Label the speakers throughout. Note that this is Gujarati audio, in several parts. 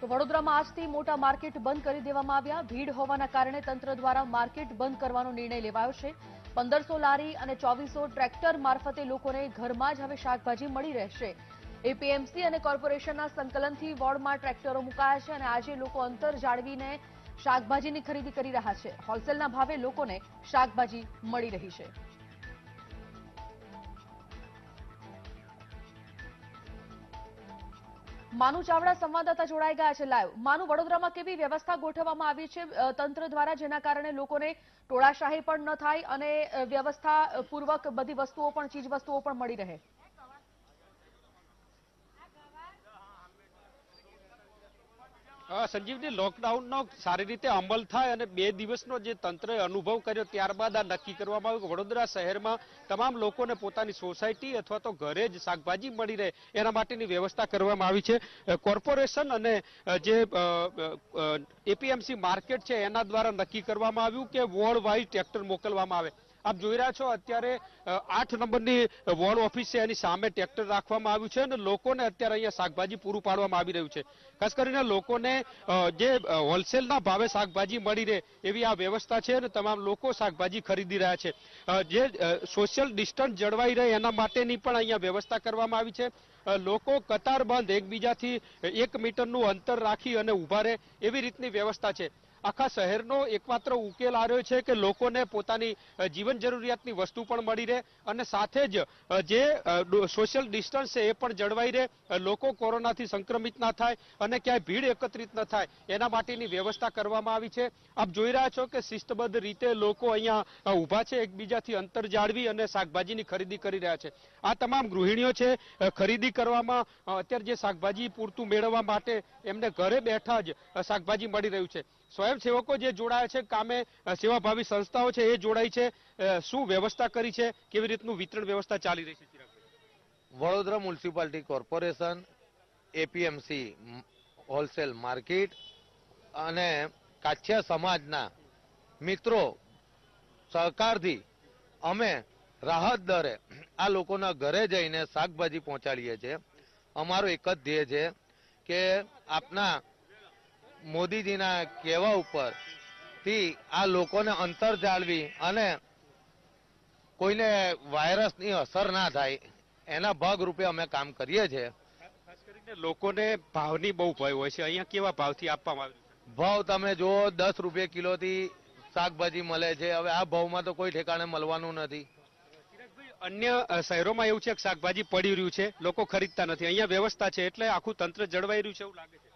Speaker 1: વડોદરામાં આજથી મોટા માર્કેટ બંધ કરી દેવામાં આવ્યા ભીડ હોવાના કારણે તંત્ર દ્વારા માર્કેટ બંધ કરવાનો નિર્ણય લેવાયો છે પંદરસો લારી અને ચોવીસો ટ્રેક્ટર મારફતે લોકોને ઘરમાં જ હવે શાકભાજી મળી રહેશે એપીએમસી અને કોર્પોરેશનના સંકલનથી વોર્ડમાં ટ્રેક્ટરો મુકાયા છે અને આજે લોકો અંતર જાળવીને શાકભાજીની ખરીદી કરી રહ્યા છે હોલસેલના ભાવે લોકોને શાકભાજી મળી રહી છે માનુ ચાવડા સંવાદદાતા જોડાઈ ગયા છે લાઈવ માનુ વડોદરામાં કેવી વ્યવસ્થા ગોઠવવામાં આવી છે તંત્ર દ્વારા જેના કારણે લોકોને ટોળાશાહી પણ ન થાય અને વ્યવસ્થાપૂર્વક બધી વસ્તુઓ પણ ચીજ વસ્તુઓ પણ મળી રહે
Speaker 2: સંજીવની લોકડાઉનનો સારી રીતે અમલ થાય અને બે દિવસનો જે તંત્રએ અનુભવ કર્યો ત્યારબાદ આ નક્કી કરવામાં આવ્યું કે વડોદરા શહેરમાં તમામ લોકોને પોતાની સોસાયટી અથવા તો ઘરે જ શાકભાજી મળી રહે એના માટેની વ્યવસ્થા કરવામાં આવી છે કોર્પોરેશન અને જે એપીએમસી માર્કેટ છે એના દ્વારા નક્કી કરવામાં આવ્યું કે વોર્ડ વાઇઝ ટ્રેક્ટર મોકલવામાં આવે આપ જોઈ રહ્યા છો અત્યારે આઠ નંબરની વોર્ડ ઓફિસ છે એની સામે ટ્રેક્ટર રાખવામાં આવ્યું છે અને લોકોને અત્યારે અહીંયા શાકભાજી પૂરું પાડવામાં આવી રહ્યું છે ખાસ કરીને લોકોને જે હોલસેલના ભાવે શાકભાજી મળી રહે એવી આ વ્યવસ્થા છે અને તમામ લોકો શાકભાજી ખરીદી રહ્યા છે જે સોશિયલ ડિસ્ટન્સ જળવાઈ રહે એના માટેની પણ અહીંયા વ્યવસ્થા કરવામાં આવી છે લોકો કતારબંધ એકબીજાથી એક મીટરનું અંતર રાખી અને ઊભા રહે એવી રીતની વ્યવસ્થા છે આખા શહેરનો એકમાત્ર ઉકેલ આવ્યો છે કે લોકોને પોતાની જીવન જરૂરિયાતની વસ્તુ પણ મળી રહે અને સાથે જ જે સોશિયલ ડિસ્ટન્સ છે એ પણ જળવાઈ રહે લોકો કોરોનાથી સંક્રમિત ના થાય અને ક્યાંય ભીડ એકત્રિત ન થાય એના માટેની વ્યવસ્થા કરવામાં આવી છે આપ જોઈ રહ્યા છો કે શિસ્તબદ્ધ રીતે લોકો અહીંયા ઊભા છે એકબીજાથી અંતર જાળવી અને શાકભાજીની ખરીદી કરી રહ્યા છે આ તમામ ગૃહિણીઓ છે ખરીદી કરવામાં અત્યારે જે શાકભાજી પૂરતું મેળવવા માટે એમને ઘરે બેઠા જ શાકભાજી મળી રહ્યું છે સ્વયંસેવકો જે જોડાયા છે કામે સેવાભાવી સંસ્થાઓ છે એ જોડાઈ છે શું વ્યવસ્થા કરી છે કેવી રીતનું વિતરણ વ્યવસ્થા ચાલી રહી છે
Speaker 3: Vadodara municipality corporation APMC wholesale market અને કાઠિયા સમાજના મિત્રો સહકારથી અમે રાહત દરે આ લોકોના ઘરે જઈને શાકભાજી પહોંચાડીએ છીએ અમારો એક જ ધ્યેય છે કે આપના મોદીજીના કહેવા ઉપર થી આ લોકોને અંતર જાળવી અને કોઈને વાયરસની અસર ના થાય એના ભાગ રૂપે અમે કામ કરીએ છીએ ખાસ કરીને લોકોને ભાવની બહુ ભય હોય છે અહીંયા કેવા ભાવથી આપવામાં આવે ભાવ તમે જુઓ દસ રૂપિયા થી શાકભાજી મળે છે હવે આ ભાવમાં તો કોઈ ઠેકાણે મળવાનું નથી અન્ય
Speaker 2: શહેરોમાં એવું છે કે
Speaker 3: શાકભાજી પડી રહ્યું છે લોકો ખરીદતા નથી અહીંયા વ્યવસ્થા છે એટલે આખું તંત્ર જળવાઈ રહ્યું છે એવું લાગે છે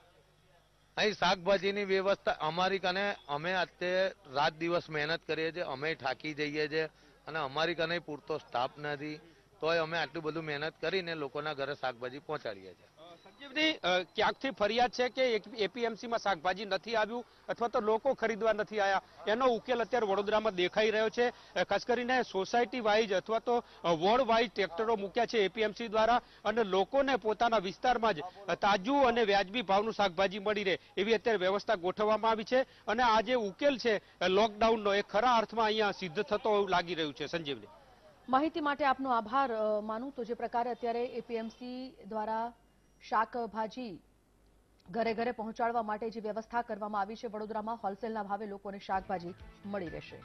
Speaker 3: અહીં શાકભાજીની વ્યવસ્થા અમારી કને અમે અત્યારે રાત દિવસ મહેનત કરીએ છીએ અમે થાકી જઈએ છીએ અને અમારી કને પૂરતો સ્ટાફ નથી તોય અમે આટલું બધું મહેનત કરીને લોકોના ઘરે શાકભાજી પહોંચાડીએ છીએ સંજીવની ક્યાંકથી
Speaker 2: ફરિયાદ છે કે એપીએમસીમાં શાકભાજી નથી આવ્યું અથવા તો લોકો ખરીદવા નથી આવ્યા એનો ઉકેલ અત્યારે વડોદરામાં દેખાઈ રહ્યો છે ખાસ કરીને સોસાયટી વાઇઝ અથવા તો વોર્ડ વાઇઝ ટ્રેક્ટરો મૂક્યા છે એપીએમસી દ્વારા અને લોકોને પોતાના વિસ્તારમાં જ તાજું અને વ્યાજબી ભાવનું શાકભાજી મળી રહે એવી અત્યારે વ્યવસ્થા ગોઠવવામાં આવી છે અને આ જે ઉકેલ છે લોકડાઉનનો એ ખરા અર્થમાં અહીંયા સિદ્ધ થતો એવું લાગી રહ્યું છે સંજીવની
Speaker 1: માહિતી માટે આપનો આભાર માનું તો જે પ્રકારે અત્યારે એપીએમસી દ્વારા શાકભાજી ઘરે ઘરે પહોંચાડવા માટે જે વ્યવસ્થા કરવામાં આવી છે વડોદરામાં હોલસેલના ભાવે લોકોને શાકભાજી મળી રહેશે